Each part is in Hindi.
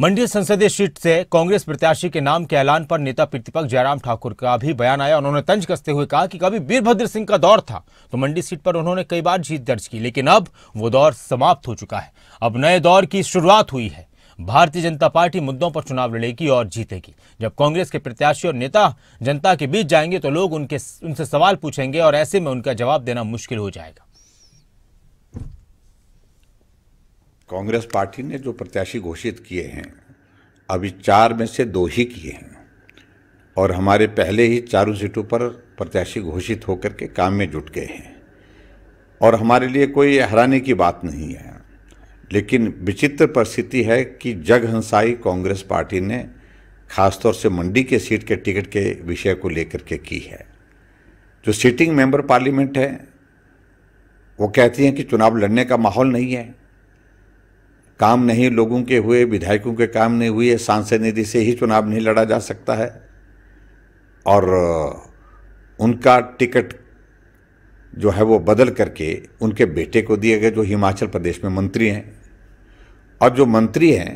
मंडी संसदीय सीट से कांग्रेस प्रत्याशी के नाम के ऐलान पर नेता प्रतिपक्ष जयराम ठाकुर का भी बयान आया उन्होंने तंज कसते हुए कहा कि कभी वीरभद्र सिंह का दौर था तो मंडी सीट पर उन्होंने कई बार जीत दर्ज की लेकिन अब वो दौर समाप्त हो चुका है अब नए दौर की शुरुआत हुई है भारतीय जनता पार्टी मुद्दों पर चुनाव लड़ेगी और जीतेगी जब कांग्रेस के प्रत्याशी और नेता जनता के बीच जाएंगे तो लोग उनके उनसे सवाल पूछेंगे और ऐसे में उनका जवाब देना मुश्किल हो जाएगा कांग्रेस पार्टी ने जो प्रत्याशी घोषित किए हैं अभी चार में से दो ही किए हैं और हमारे पहले ही चारों सीटों पर प्रत्याशी घोषित होकर के काम में जुट गए हैं और हमारे लिए कोई हराने की बात नहीं है लेकिन विचित्र परिस्थिति है कि जग हंसाई कांग्रेस पार्टी ने खासतौर से मंडी के सीट के टिकट के विषय को लेकर के की है जो सिटिंग मेंबर पार्लियामेंट है वो कहती हैं कि चुनाव लड़ने का माहौल नहीं है काम नहीं लोगों के हुए विधायकों के काम नहीं हुए सांसद निधि से ही चुनाव नहीं लड़ा जा सकता है और उनका टिकट जो है वो बदल करके उनके बेटे को दिए गए जो हिमाचल प्रदेश में मंत्री हैं और जो मंत्री हैं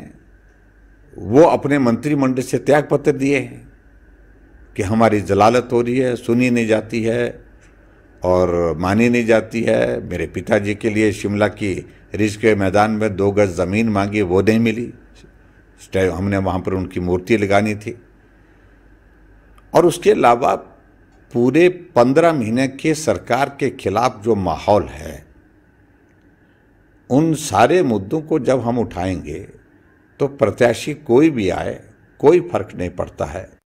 वो अपने मंत्रिमंडल से त्यागपत्र दिए हैं कि हमारी जलालत हो रही है सुनी नहीं जाती है और मानी नहीं जाती है मेरे पिताजी के लिए शिमला की रिज के मैदान में दो गज ज़मीन मांगी वो नहीं मिली हमने वहाँ पर उनकी मूर्ति लगानी थी और उसके अलावा पूरे पंद्रह महीने के सरकार के खिलाफ जो माहौल है उन सारे मुद्दों को जब हम उठाएंगे तो प्रत्याशी कोई भी आए कोई फर्क नहीं पड़ता है